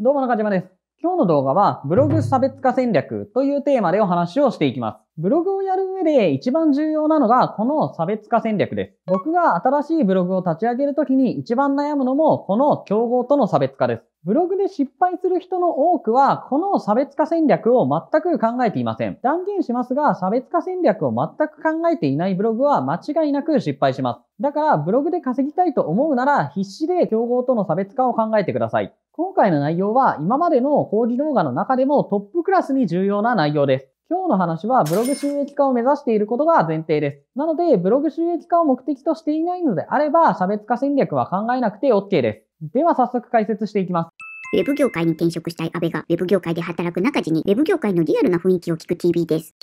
どうも中島です。今日の動画はブログ差別化戦略というテーマでお話をしていきます。ブログをやる上で一番重要なのがこの差別化戦略です。僕が新しいブログを立ち上げるときに一番悩むのもこの競合との差別化です。ブログで失敗する人の多くはこの差別化戦略を全く考えていません。断言しますが差別化戦略を全く考えていないブログは間違いなく失敗します。だからブログで稼ぎたいと思うなら必死で競合との差別化を考えてください。今回の内容は今までの講義動画の中でもトップクラスに重要な内容です。今日の話はブログ収益化を目指していることが前提です。なので、ブログ収益化を目的としていないのであれば、差別化戦略は考えなくて OK です。では早速解説していきます。ウェブ業界に転職したい安倍が、ウェブ業界で働く中地に、ウェブ業界のリアルな雰囲気を聞く TV です。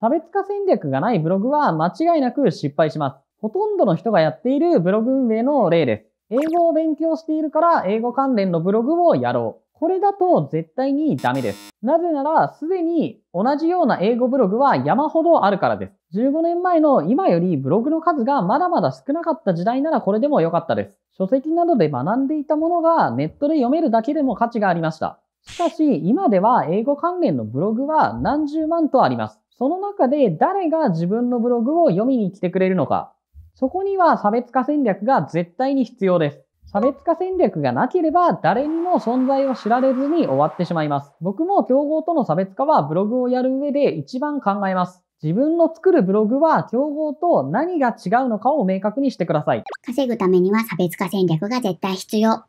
差別化戦略がないブログは間違いなく失敗します。ほとんどの人がやっているブログ運営の例です。英語を勉強しているから英語関連のブログをやろう。これだと絶対にダメです。なぜなら、すでに同じような英語ブログは山ほどあるからです。15年前の今よりブログの数がまだまだ少なかった時代ならこれでも良かったです。書籍などで学んでいたものがネットで読めるだけでも価値がありました。しかし、今では英語関連のブログは何十万とあります。その中で誰が自分のブログを読みに来てくれるのか、そこには差別化戦略が絶対に必要です。差別化戦略がなければ誰にも存在を知られずに終わってしまいます。僕も競合との差別化はブログをやる上で一番考えます。自分の作るブログは競合と何が違うのかを明確にしてください。稼ぐためには差別化戦略が絶対必要。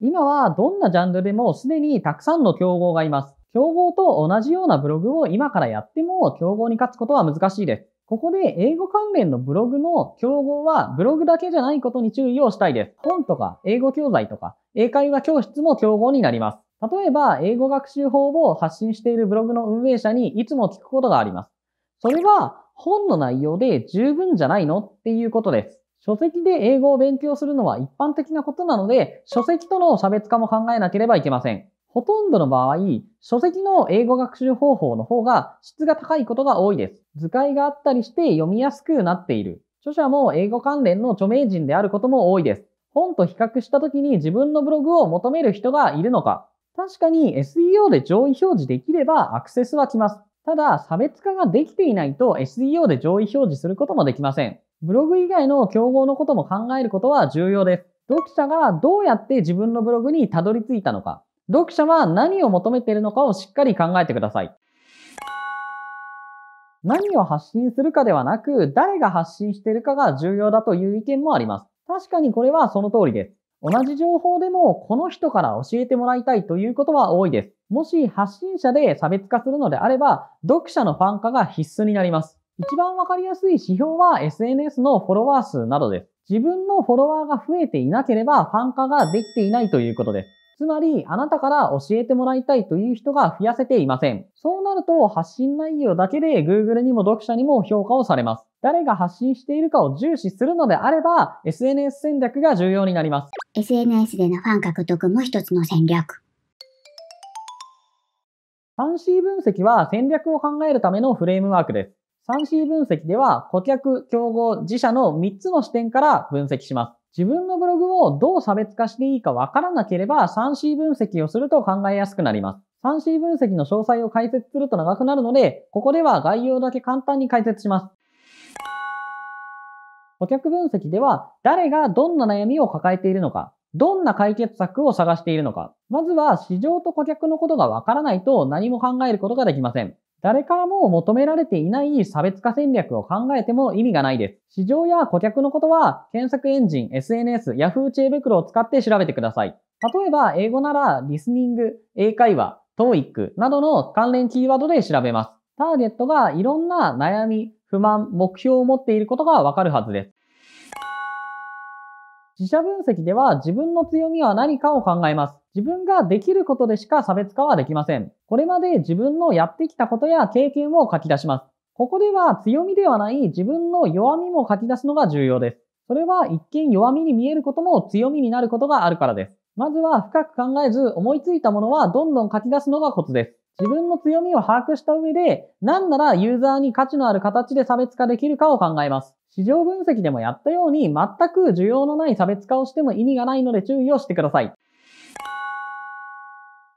今はどんなジャンルでもすでにたくさんの競合がいます。競合と同じようなブログを今からやっても競合に勝つことは難しいです。ここで英語関連のブログの競合はブログだけじゃないことに注意をしたいです。本とか英語教材とか英会話教室も競合になります。例えば、英語学習法を発信しているブログの運営者にいつも聞くことがあります。それは本の内容で十分じゃないのっていうことです。書籍で英語を勉強するのは一般的なことなので、書籍との差別化も考えなければいけません。ほとんどの場合、書籍の英語学習方法の方が質が高いことが多いです。図解があったりして読みやすくなっている。著者も英語関連の著名人であることも多いです。本と比較した時に自分のブログを求める人がいるのか。確かに SEO で上位表示できればアクセスは来ます。ただ、差別化ができていないと SEO で上位表示することもできません。ブログ以外の競合のことも考えることは重要です。読者がどうやって自分のブログにたどり着いたのか。読者は何を求めているのかをしっかり考えてください。何を発信するかではなく、誰が発信しているかが重要だという意見もあります。確かにこれはその通りです。同じ情報でもこの人から教えてもらいたいということは多いです。もし発信者で差別化するのであれば、読者のファン化が必須になります。一番わかりやすい指標は SNS のフォロワー数などです。自分のフォロワーが増えていなければファン化ができていないということです。つまり、あなたから教えてもらいたいという人が増やせていません。そうなると、発信内容だけで Google にも読者にも評価をされます。誰が発信しているかを重視するのであれば、SNS 戦略が重要になります。SNS でのファン獲得も一つの戦略。3C 分析は戦略を考えるためのフレームワークです。3C 分析では、顧客、競合、自社の3つの視点から分析します。自分のブログをどう差別化していいかわからなければ 3C 分析をすると考えやすくなります。3C 分析の詳細を解説すると長くなるので、ここでは概要だけ簡単に解説します。顧客分析では、誰がどんな悩みを抱えているのか、どんな解決策を探しているのか。まずは市場と顧客のことがわからないと何も考えることができません。誰からも求められていない差別化戦略を考えても意味がないです。市場や顧客のことは検索エンジン、SNS、Yahoo 知恵袋を使って調べてください。例えば、英語ならリスニング、英会話、TOEIC などの関連キーワードで調べます。ターゲットがいろんな悩み、不満、目標を持っていることがわかるはずです。自社分析では自分の強みは何かを考えます。自分ができることでしか差別化はできません。これまで自分のやってきたことや経験を書き出します。ここでは強みではない自分の弱みも書き出すのが重要です。それは一見弱みに見えることも強みになることがあるからです。まずは深く考えず思いついたものはどんどん書き出すのがコツです。自分の強みを把握した上で、何ならユーザーに価値のある形で差別化できるかを考えます。市場分析でもやったように全く需要のない差別化をしても意味がないので注意をしてください。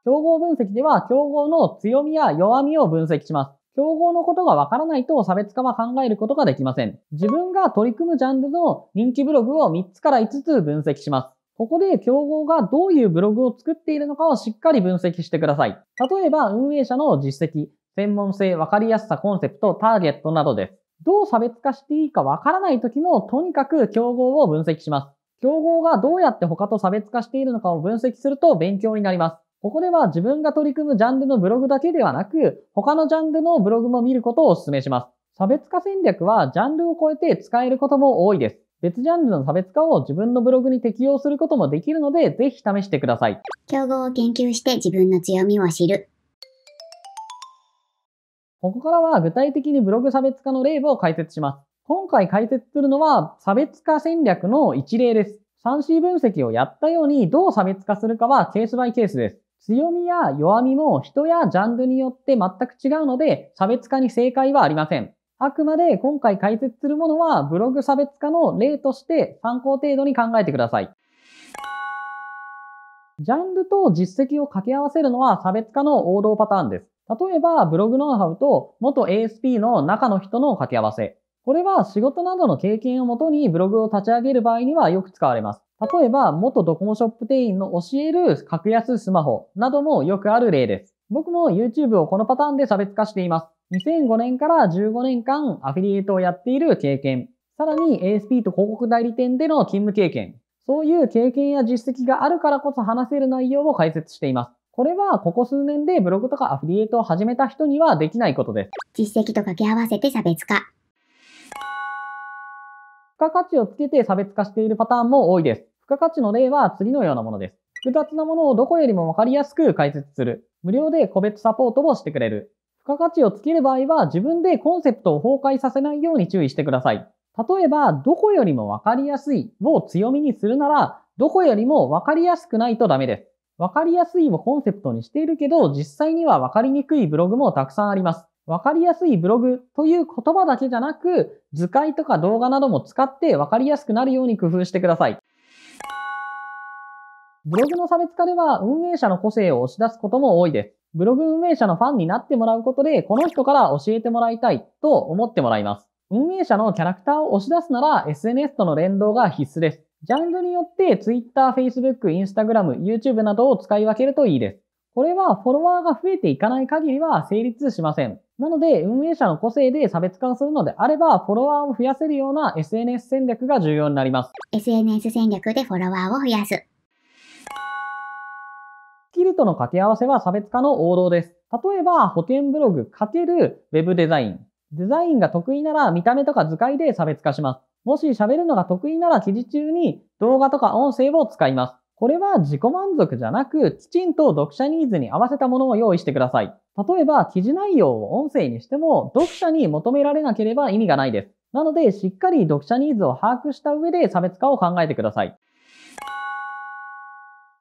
競合分析では競合の強みや弱みを分析します。競合のことがわからないと差別化は考えることができません。自分が取り組むジャンルの人気ブログを3つから5つ分析します。ここで競合がどういうブログを作っているのかをしっかり分析してください。例えば運営者の実績、専門性、わかりやすさ、コンセプト、ターゲットなどです。どう差別化していいかわからない時もとにかく競合を分析します。競合がどうやって他と差別化しているのかを分析すると勉強になります。ここでは自分が取り組むジャンルのブログだけではなく、他のジャンルのブログも見ることをお勧めします。差別化戦略はジャンルを超えて使えることも多いです。別ジャンルの差別化を自分のブログに適用することもできるので、ぜひ試してください。競合を研究して自分の強みを知る。ここからは具体的にブログ差別化の例を解説します。今回解説するのは差別化戦略の一例です。3C 分析をやったようにどう差別化するかはケースバイケースです。強みや弱みも人やジャンルによって全く違うので、差別化に正解はありません。あくまで今回解説するものは、ブログ差別化の例として参考程度に考えてください。ジャンルと実績を掛け合わせるのは差別化の王道パターンです。例えば、ブログノウハウと元 ASP の中の人の掛け合わせ。これは仕事などの経験をもとにブログを立ち上げる場合にはよく使われます。例えば、元ドコモショップ店員の教える格安スマホなどもよくある例です。僕も YouTube をこのパターンで差別化しています。2005年から15年間アフィリエイトをやっている経験、さらに ASP と広告代理店での勤務経験、そういう経験や実績があるからこそ話せる内容を解説しています。これはここ数年でブログとかアフィリエイトを始めた人にはできないことです。実績と掛け合わせて差別化。付加価値をつけて差別化しているパターンも多いです。付加価値の例は次のようなものです。複雑なものをどこよりもわかりやすく解説する。無料で個別サポートをしてくれる。付加価値をつける場合は自分でコンセプトを崩壊させないように注意してください。例えば、どこよりもわかりやすいを強みにするなら、どこよりもわかりやすくないとダメです。わかりやすいをコンセプトにしているけど、実際にはわかりにくいブログもたくさんあります。わかりやすいブログという言葉だけじゃなく、図解とか動画なども使ってわかりやすくなるように工夫してください。ブログの差別化では運営者の個性を押し出すことも多いです。ブログ運営者のファンになってもらうことで、この人から教えてもらいたいと思ってもらいます。運営者のキャラクターを押し出すなら SNS との連動が必須です。ジャンルによって Twitter、Facebook、Instagram、YouTube などを使い分けるといいです。これはフォロワーが増えていかない限りは成立しません。なので、運営者の個性で差別化をするのであれば、フォロワーを増やせるような SNS 戦略が重要になります。SNS 戦略でフォロワーを増やす。スキルとの掛け合わせは差別化の王道です。例えば、保険ブログ×ウェブデザイン。デザインが得意なら見た目とか図解で差別化します。もし喋るのが得意なら記事中に動画とか音声を使います。これは自己満足じゃなく、きちんと読者ニーズに合わせたものを用意してください。例えば、記事内容を音声にしても、読者に求められなければ意味がないです。なので、しっかり読者ニーズを把握した上で差別化を考えてください。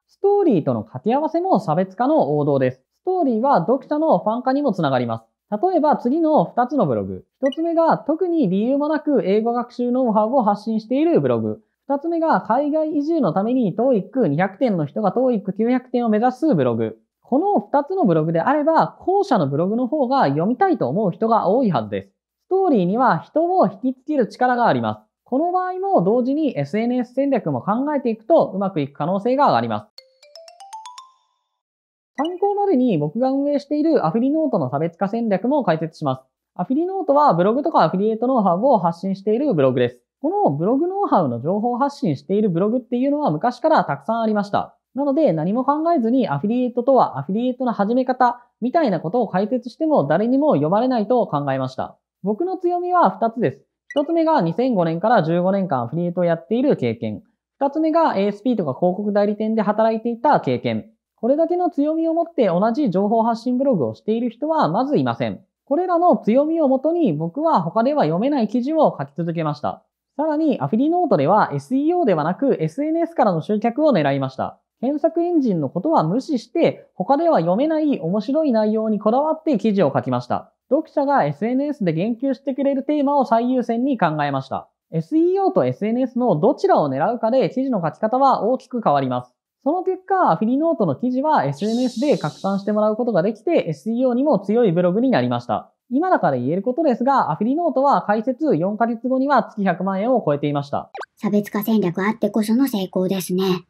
ストーリーとの掛け合わせも差別化の王道です。ストーリーは読者のファン化にもつながります。例えば次の2つのブログ。1つ目が特に理由もなく英語学習ノウハウを発信しているブログ。二つ目が、海外移住のために TOEIC200 点の人が TOEIC900 点を目指すブログ。この二つのブログであれば、後者のブログの方が読みたいと思う人が多いはずです。ストーリーには人を引きつける力があります。この場合も同時に SNS 戦略も考えていくとうまくいく可能性が上がります。参考までに僕が運営しているアフィリノートの差別化戦略も解説します。アフィリノートはブログとかアフィリエイトノウハウを発信しているブログです。このブログノウハウの情報発信しているブログっていうのは昔からたくさんありました。なので何も考えずにアフィリエイトとはアフィリエイトの始め方みたいなことを解説しても誰にも読まれないと考えました。僕の強みは2つです。1つ目が2005年から15年間アフィリエイトをやっている経験。2つ目が ASP とか広告代理店で働いていた経験。これだけの強みを持って同じ情報発信ブログをしている人はまずいません。これらの強みをもとに僕は他では読めない記事を書き続けました。さらに、アフィリノートでは SEO ではなく SNS からの集客を狙いました。検索エンジンのことは無視して、他では読めない面白い内容にこだわって記事を書きました。読者が SNS で言及してくれるテーマを最優先に考えました。SEO と SNS のどちらを狙うかで記事の書き方は大きく変わります。その結果、アフィリノートの記事は SNS で拡散してもらうことができて、SEO にも強いブログになりました。今だから言えることですが、アフィリノートは開設4ヶ月後には月100万円を超えていました。差別化戦略あってこその成功ですね。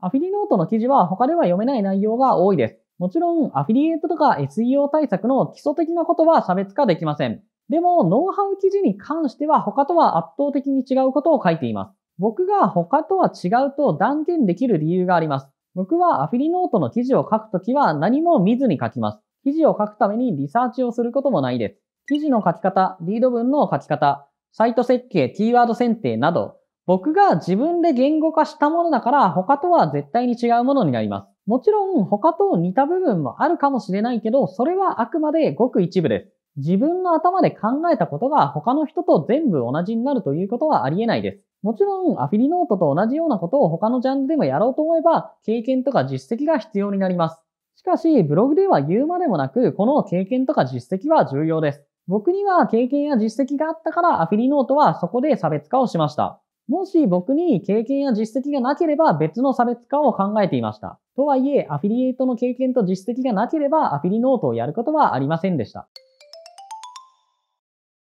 アフィリノートの記事は他では読めない内容が多いです。もちろん、アフィリエイトとか SEO 対策の基礎的なことは差別化できません。でも、ノウハウ記事に関しては他とは圧倒的に違うことを書いています。僕が他とは違うと断言できる理由があります。僕はアフィリノートの記事を書くときは何も見ずに書きます。記事を書くためにリサーチをすることもないです。記事の書き方、リード文の書き方、サイト設計、キーワード選定など、僕が自分で言語化したものだから他とは絶対に違うものになります。もちろん他と似た部分もあるかもしれないけど、それはあくまでごく一部です。自分の頭で考えたことが他の人と全部同じになるということはありえないです。もちろんアフィリノートと同じようなことを他のジャンルでもやろうと思えば経験とか実績が必要になります。しかし、ブログでは言うまでもなく、この経験とか実績は重要です。僕には経験や実績があったからアフィリノートはそこで差別化をしました。もし僕に経験や実績がなければ別の差別化を考えていました。とはいえ、アフィリエイトの経験と実績がなければアフィリノートをやることはありませんでした。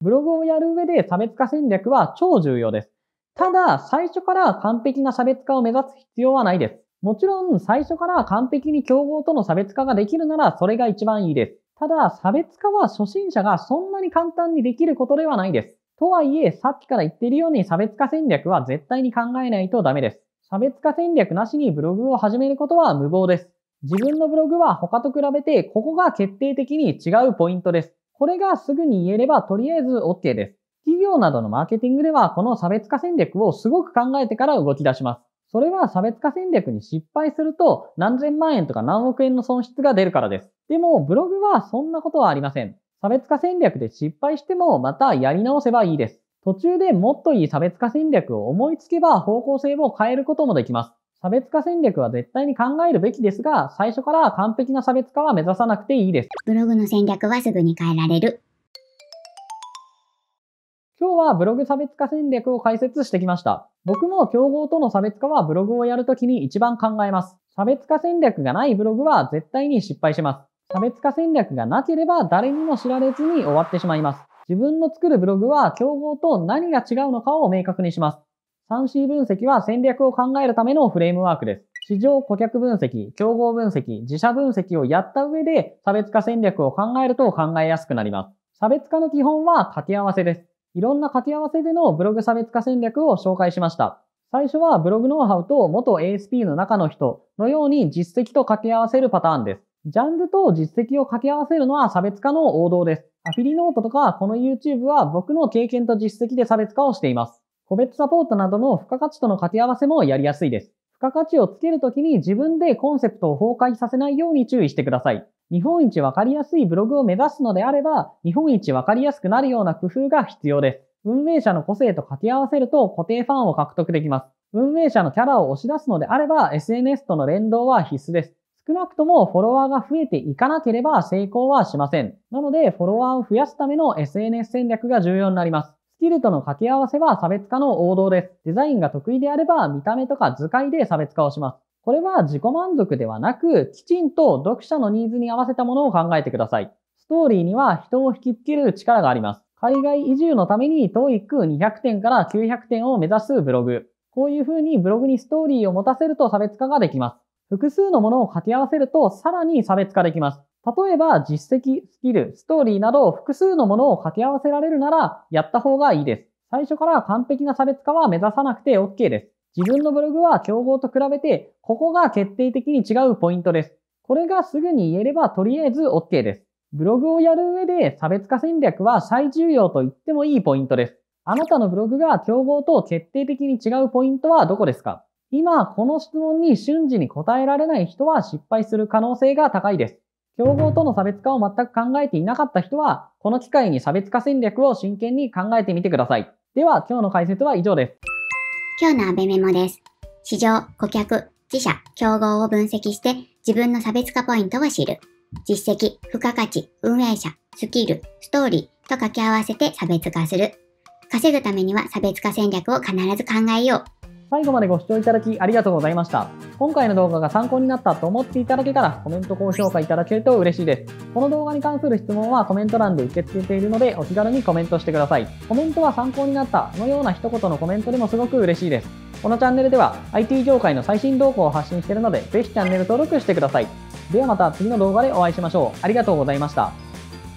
ブログをやる上で差別化戦略は超重要です。ただ、最初から完璧な差別化を目指す必要はないです。もちろん最初から完璧に競合との差別化ができるならそれが一番いいです。ただ、差別化は初心者がそんなに簡単にできることではないです。とはいえ、さっきから言っているように差別化戦略は絶対に考えないとダメです。差別化戦略なしにブログを始めることは無謀です。自分のブログは他と比べてここが決定的に違うポイントです。これがすぐに言えればとりあえず OK です。企業などのマーケティングではこの差別化戦略をすごく考えてから動き出します。それは差別化戦略に失敗すると何千万円とか何億円の損失が出るからです。でも、ブログはそんなことはありません。差別化戦略で失敗してもまたやり直せばいいです。途中でもっといい差別化戦略を思いつけば方向性を変えることもできます。差別化戦略は絶対に考えるべきですが、最初から完璧な差別化は目指さなくていいです。ブログの戦略はすぐに変えられる。今日はブログ差別化戦略を解説してきました。僕も競合との差別化はブログをやるときに一番考えます。差別化戦略がないブログは絶対に失敗します。差別化戦略がなければ誰にも知られずに終わってしまいます。自分の作るブログは競合と何が違うのかを明確にします。3C 分析は戦略を考えるためのフレームワークです。市場顧客分析、競合分析、自社分析をやった上で差別化戦略を考えると考えやすくなります。差別化の基本は掛け合わせです。いろんな掛け合わせでのブログ差別化戦略を紹介しました。最初はブログノウハウと元 ASP の中の人のように実績と掛け合わせるパターンです。ジャンルと実績を掛け合わせるのは差別化の王道です。アフィリノートとかこの YouTube は僕の経験と実績で差別化をしています。個別サポートなどの付加価値との掛け合わせもやりやすいです。付加価値をつけるときに自分でコンセプトを崩壊させないように注意してください。日本一わかりやすいブログを目指すのであれば、日本一わかりやすくなるような工夫が必要です。運営者の個性と掛け合わせると固定ファンを獲得できます。運営者のキャラを押し出すのであれば、SNS との連動は必須です。少なくともフォロワーが増えていかなければ成功はしません。なので、フォロワーを増やすための SNS 戦略が重要になります。スキルとの掛け合わせは差別化の王道です。デザインが得意であれば見た目とか図解で差別化をします。これは自己満足ではなく、きちんと読者のニーズに合わせたものを考えてください。ストーリーには人を引きつける力があります。海外移住のために TOEIC200 点から900点を目指すブログ。こういうふうにブログにストーリーを持たせると差別化ができます。複数のものを掛け合わせるとさらに差別化できます。例えば実績、スキル、ストーリーなど複数のものを掛け合わせられるならやった方がいいです。最初から完璧な差別化は目指さなくて OK です。自分のブログは競合と比べて、ここが決定的に違うポイントです。これがすぐに言えればとりあえず OK です。ブログをやる上で差別化戦略は最重要と言ってもいいポイントです。あなたのブログが競合と決定的に違うポイントはどこですか今、この質問に瞬時に答えられない人は失敗する可能性が高いです。競合との差別化を全く考えていなかった人は、この機会に差別化戦略を真剣に考えてみてください。では、今日の解説は以上です。今日のアベメモです。市場、顧客、自社、競合を分析して自分の差別化ポイントを知る。実績、付加価値、運営者、スキル、ストーリーと掛け合わせて差別化する。稼ぐためには差別化戦略を必ず考えよう。最後までご視聴いただきありがとうございました。今回の動画が参考になったと思っていただけたらコメント、高評価いただけると嬉しいです。この動画に関する質問はコメント欄で受け付けているのでお気軽にコメントしてください。コメントは参考になったのような一言のコメントでもすごく嬉しいです。このチャンネルでは IT 業界の最新動向を発信しているので、ぜひチャンネル登録してください。ではまた次の動画でお会いしましょう。ありがとうございました。